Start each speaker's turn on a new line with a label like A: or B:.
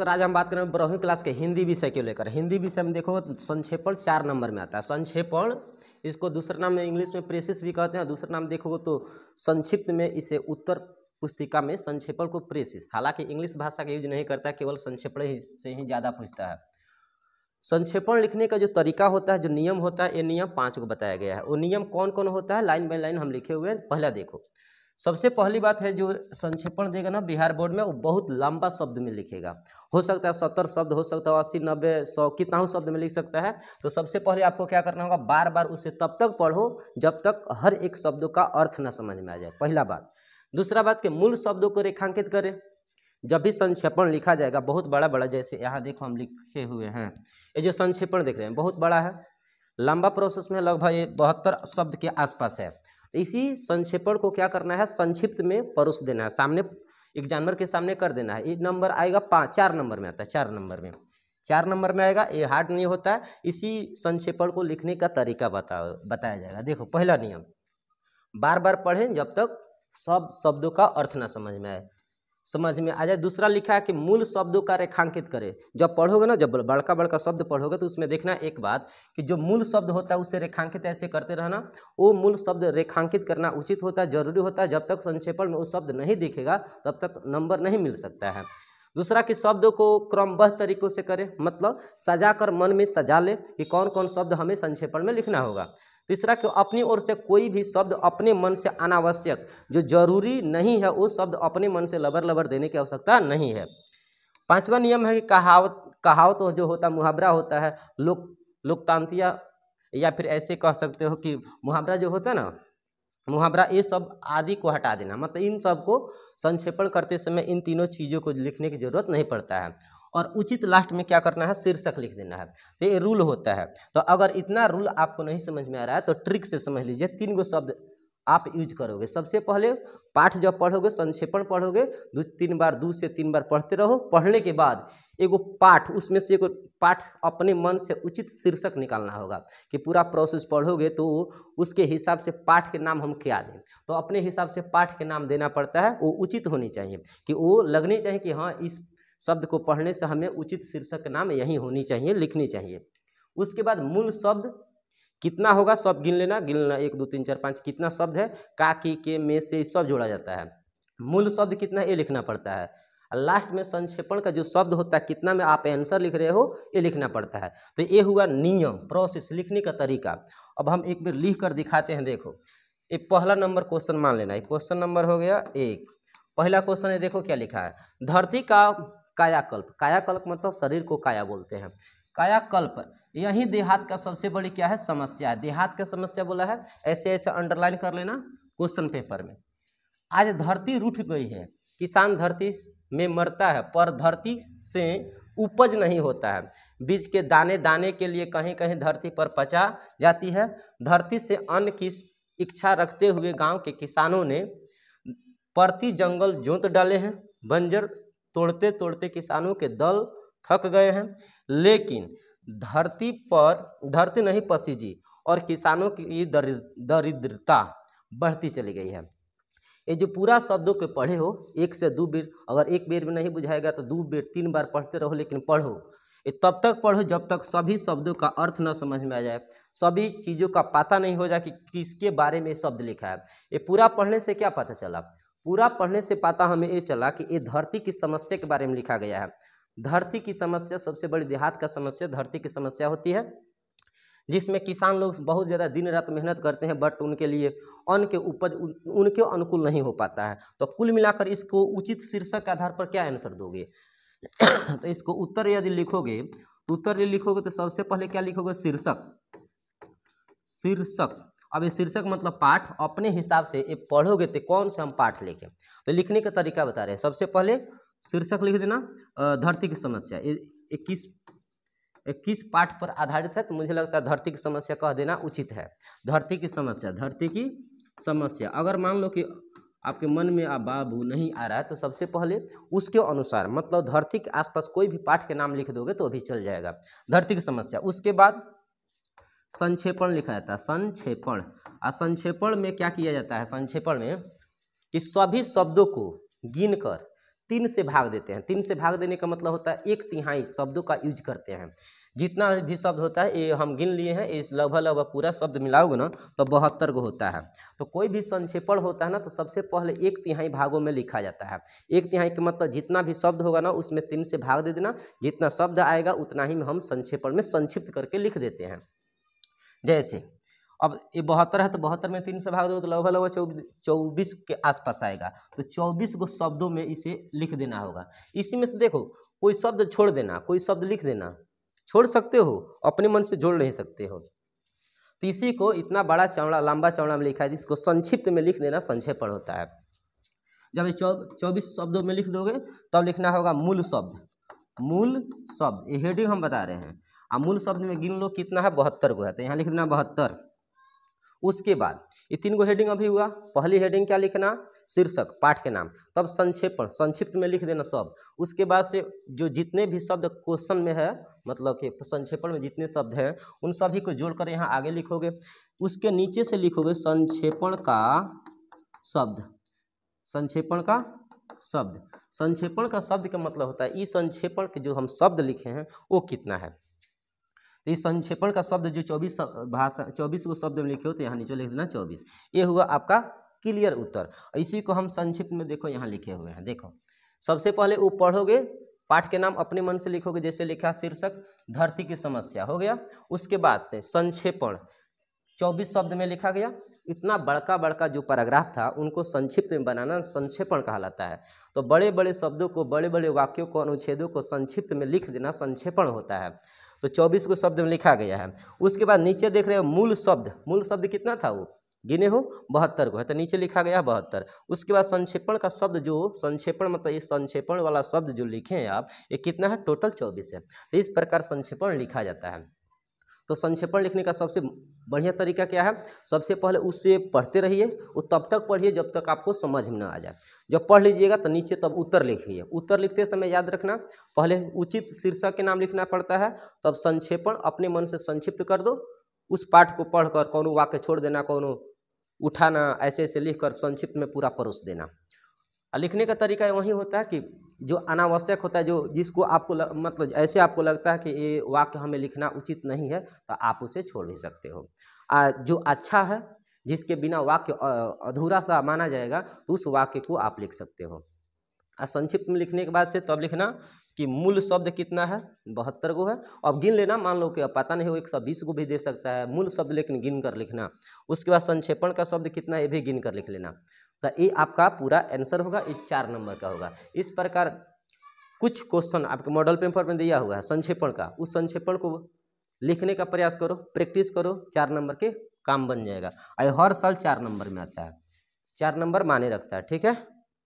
A: तो आज हम बात करें बारहवीं क्लास के हिंदी विषय को लेकर हिंदी विषय में देखो संक्षेपण चार नंबर में आता है संक्षेपण इसको दूसरा नाम में इंग्लिश में प्रेसिस भी कहते हैं दूसरा नाम देखोगे तो संक्षिप्त में इसे उत्तर पुस्तिका में संक्षेपण को प्रेसिस हालांकि इंग्लिश भाषा का यूज नहीं करता केवल संक्षेपण ही से ही ज़्यादा पूछता है संक्षेपण लिखने का जो तरीका होता है जो नियम होता है ये नियम पाँच को बताया गया है वो नियम कौन कौन होता है लाइन बाई लाइन हम लिखे हुए हैं पहला देखो सबसे पहली बात है जो संक्षेपण देगा ना बिहार बोर्ड में वो बहुत लंबा शब्द में लिखेगा हो सकता है सत्तर शब्द हो सकता है अस्सी नब्बे सौ कितना शब्द में लिख सकता है तो सबसे पहले आपको क्या करना होगा बार बार उसे तब तक पढ़ो जब तक हर एक शब्द का अर्थ ना समझ में आ जाए पहला बात दूसरा बात कि मूल शब्दों को रेखांकित करें जब भी संक्षेपण लिखा जाएगा बहुत बड़ा बड़ा जैसे यहाँ देखो हम लिखे हुए हैं ये जो संक्षेपण देख रहे हैं बहुत बड़ा है लंबा प्रोसेस में लगभग ये बहत्तर शब्द के आसपास है इसी संक्षेपण को क्या करना है संक्षिप्त में परोस देना है सामने जानवर के सामने कर देना है नंबर आएगा पाँच चार नंबर में आता है चार नंबर में चार नंबर में आएगा ये हार्ड नहीं होता है इसी संक्षेपण को लिखने का तरीका बता बताया जाएगा देखो पहला नियम बार बार पढ़ें जब तक सब शब्दों का अर्थ ना समझ में आए समझ में आ जाए दूसरा लिखा है कि मूल शब्दों का रेखांकित करें जब पढ़ोगे ना जब बड़का बड़का शब्द पढ़ोगे तो उसमें देखना एक बात कि जो मूल शब्द होता है उसे रेखांकित ऐसे करते रहना वो मूल शब्द रेखांकित करना उचित होता है जरूरी होता है जब तक संक्षेपण में वो शब्द नहीं दिखेगा तब तक नंबर नहीं मिल सकता है दूसरा कि शब्दों को क्रमबद्ध तरीकों से करें मतलब सजा कर मन में सजा ले कि कौन कौन शब्द हमें संक्षेपण में लिखना होगा तीसरा कि अपनी ओर से कोई भी शब्द अपने मन से अनावश्यक जो जरूरी नहीं है उस शब्द अपने मन से लबर लबर देने की आवश्यकता नहीं है पांचवा नियम है कि कहावत कहावत तो जो होता है मुहावरा होता है लोक लोकतांत्रिया या फिर ऐसे कह सकते हो कि मुहावरा जो होता है ना मुहावरा ये सब आदि को हटा देना मतलब इन सब को संक्षेपण करते समय इन तीनों चीज़ों को लिखने की जरूरत नहीं पड़ता है और उचित लास्ट में क्या करना है शीर्षक लिख देना है तो ये रूल होता है तो अगर इतना रूल आपको नहीं समझ में आ रहा है तो ट्रिक से समझ लीजिए तीन गो शब्द आप यूज करोगे सबसे पहले पाठ जब पढ़ोगे संक्षेपण पढ़ोगे दो तीन बार दो से तीन बार पढ़ते रहो पढ़ने के बाद एगो पाठ उसमें से एक पाठ अपने मन से उचित शीर्षक निकालना होगा कि पूरा प्रोसेस पढ़ोगे तो उसके हिसाब से पाठ के नाम हम क्या दें तो अपने हिसाब से पाठ के नाम देना पड़ता है वो उचित होनी चाहिए कि वो लगनी चाहिए कि हाँ इस शब्द को पढ़ने से हमें उचित शीर्षक नाम यही होनी चाहिए लिखनी चाहिए उसके बाद मूल शब्द कितना होगा सब गिन लेना गिन लेना एक दो तीन चार पाँच कितना शब्द है का की के में से सब जोड़ा जाता है मूल शब्द कितना ये लिखना पड़ता है लास्ट में संक्षेपण का जो शब्द होता है कितना में आप आंसर लिख रहे हो ये लिखना पड़ता है तो ये हुआ नियम प्रोसेस लिखने का तरीका अब हम एक बार लिख कर दिखाते हैं देखो ये पहला नंबर क्वेश्चन मान लेना क्वेश्चन नंबर हो गया एक पहला क्वेश्चन है देखो क्या लिखा है धरती का कायाकल्प कायाकल्प मतलब शरीर को काया बोलते हैं कायाकल्प यही देहात का सबसे बड़ी क्या है समस्या है देहात का समस्या बोला है ऐसे ऐसे अंडरलाइन कर लेना क्वेश्चन पेपर में आज धरती रूठ गई है किसान धरती में मरता है पर धरती से उपज नहीं होता है बीज के दाने दाने के लिए कहीं कहीं धरती पर पचा जाती है धरती से अन्न की इच्छा रखते हुए गांव के किसानों ने प्रति जंगल जोत डाले हैं बंजर तोड़ते तोड़ते किसानों के दल थक गए हैं लेकिन धरती पर धरती नहीं पसी जी और किसानों की दरिद्रता बढ़ती चली गई है ये जो पूरा शब्दों के पढ़े हो एक से दो बेर अगर एक बेर में नहीं बुझाएगा तो दो बेर तीन बार पढ़ते रहो लेकिन पढ़ो ये तब तक पढ़ो जब तक सभी शब्दों का अर्थ न समझ में आ जाए सभी चीज़ों का पता नहीं हो जाए कि किसके बारे में शब्द लिखा है ये पूरा पढ़ने से क्या पता चला पूरा पढ़ने से पता हमें ये चला कि ये धरती की समस्या के बारे में लिखा गया है धरती की समस्या सबसे बड़ी देहात का समस्या धरती की समस्या होती है जिसमें किसान लोग बहुत ज़्यादा दिन रात मेहनत करते हैं बट उनके लिए अन्न के उपज उनके अनुकूल नहीं हो पाता है तो कुल मिलाकर इसको उचित शीर्षक के आधार पर क्या आंसर दोगे तो इसको उत्तर यदि लिखोगे उत्तर यदि लिखोगे तो सबसे पहले क्या लिखोगे शीर्षक शीर्षक अब ये शीर्षक मतलब पाठ अपने हिसाब से ये पढ़ोगे तो कौन से हम पाठ लिखें तो लिखने का तरीका बता रहे हैं सबसे पहले शीर्षक लिख देना धरती की समस्या इक्कीस किस पाठ पर आधारित है तो मुझे लगता है धरती की समस्या कह देना उचित है धरती की समस्या धरती की समस्या अगर मान लो कि आपके मन में आप बाबू नहीं आ रहा है तो सबसे पहले उसके अनुसार मतलब धरती के आसपास कोई भी पाठ के नाम लिख दोगे तो अभी चल जाएगा धरती की समस्या उसके बाद संक्षेपण लिखा जाता है संक्षेपण और संक्षेपण में क्या किया जाता है संक्षेपण में कि सभी शब्दों को गिनकर तीन से भाग देते हैं तीन से भाग देने का मतलब होता है एक तिहाई शब्दों का यूज करते हैं जितना भी शब्द होता है ये हम गिन लिए हैं इस लगभग लगभग पूरा शब्द मिलाओगे ना तो बहत्तर गो होता है तो कोई भी संक्षेपण होता है ना तो सबसे पहले एक तिहाई भागों में लिखा जाता है एक तिहाई के मतलब जितना भी शब्द होगा ना उसमें तीन से भाग दे देना जितना शब्द आएगा उतना ही हम संक्षेपण में संक्षिप्त करके लिख देते हैं जैसे अब ये बहत्तर है तो बहत्तर में तीन से भाग दो तो लगभग लगभग चौबीस के आसपास आएगा तो चौबीस को शब्दों में इसे लिख देना होगा इसी में से देखो कोई शब्द छोड़ देना कोई शब्द लिख देना छोड़ सकते हो अपने मन से जोड़ नहीं सकते हो तो इसी को इतना बड़ा चौड़ा लंबा चौड़ा में लिखा है इसको संक्षिप्त में लिख देना संक्षेपण होता है जब ये चौबीस शब्दों में लिख दोगे तब तो लिखना होगा मूल शब्द मूल शब्द ये हेडिंग हम बता रहे हैं और मूल शब्द में गिन लो कितना है बहत्तर गो है तो यहाँ लिख देना बहत्तर उसके बाद ये तीन गो हेडिंग अभी हुआ पहली हेडिंग क्या लिखना शीर्षक पाठ के नाम तब संक्षेपण संक्षिप्त में लिख देना सब उसके बाद से जो जितने भी शब्द क्वेश्चन में है मतलब कि संक्षेपण में जितने शब्द हैं उन सभी को जोड़कर यहाँ आगे लिखोगे उसके नीचे से लिखोगे संक्षेपण का शब्द संक्षेपण का शब्द संक्षेपण का शब्द का मतलब होता है इस संक्षेपण के जो हम शब्द लिखे हैं वो कितना है तो इस संक्षेपण का शब्द जो चौबीस भाषा चौबीस को शब्द में लिखे हो तो यहाँ नीचे लिख देना चौबीस ये हुआ आपका क्लियर उत्तर इसी को हम संक्षिप्त में देखो यहाँ लिखे हुए हैं देखो सबसे पहले वो पढ़ोगे पाठ के नाम अपने मन से लिखोगे जैसे लिखा शीर्षक धरती की समस्या हो गया उसके बाद से संक्षेपण चौबीस शब्द में लिखा गया इतना बड़का बड़का जो पैराग्राफ था उनको संक्षिप्त में बनाना संक्षेपण कहलाता है तो बड़े बड़े शब्दों को बड़े बड़े वाक्यों को अनुच्छेदों को संक्षिप्त में लिख देना संक्षेपण होता है तो चौबीस को शब्द में लिखा गया है उसके बाद नीचे देख रहे हो मूल शब्द मूल शब्द कितना था वो गिने हो बहत्तर को है तो नीचे लिखा गया है बहत्तर उसके बाद संक्षेपण का शब्द जो संक्षेपण मतलब इस संक्षेपण वाला शब्द जो लिखे हैं आप ये कितना है टोटल चौबीस है तो इस प्रकार संक्षेपण लिखा जाता है तो संक्षेपण लिखने का सबसे बढ़िया तरीका क्या है सबसे पहले उससे पढ़ते रहिए वो तब तक पढ़िए जब तक आपको समझ में ना आ जाए जब पढ़ लीजिएगा तो नीचे तब उत्तर लिखिए उत्तर लिखते समय याद रखना पहले उचित शीर्षक के नाम लिखना पड़ता है तब संक्षेपण अपने मन से संक्षिप्त कर दो उस पाठ को पढ़कर कौन वाक्य छोड़ देना कौन उठाना ऐसे ऐसे लिखकर संक्षिप्त में पूरा परोस देना लिखने का तरीका वही होता है कि जो अनावश्यक होता है जो जिसको आपको लग, मतलब ऐसे आपको लगता है कि ये वाक्य हमें लिखना उचित नहीं है तो आप उसे छोड़ भी सकते हो आ, जो अच्छा है जिसके बिना वाक्य अधूरा सा माना जाएगा तो उस वाक्य को आप लिख सकते हो संक्षिप्त में लिखने के बाद से तब लिखना कि मूल शब्द कितना है बहत्तर गो है अब गिन लेना मान लो कि अब पता नहीं हो एक सौ बीस गो भी दे सकता है मूल शब्द लेकिन गिन कर लिखना उसके बाद संक्षेपण का शब्द कितना है ये भी गिन कर लिख लेना तो ये आपका पूरा आंसर होगा इस चार नंबर का होगा इस प्रकार कुछ क्वेश्चन आपके मॉडल पेपर में दिया हुआ है संक्षेपण का उस संक्षेपण को लिखने का प्रयास करो प्रैक्टिस करो चार नंबर के काम बन जाएगा और हर साल चार नंबर में आता है चार नंबर माने रखता है ठीक है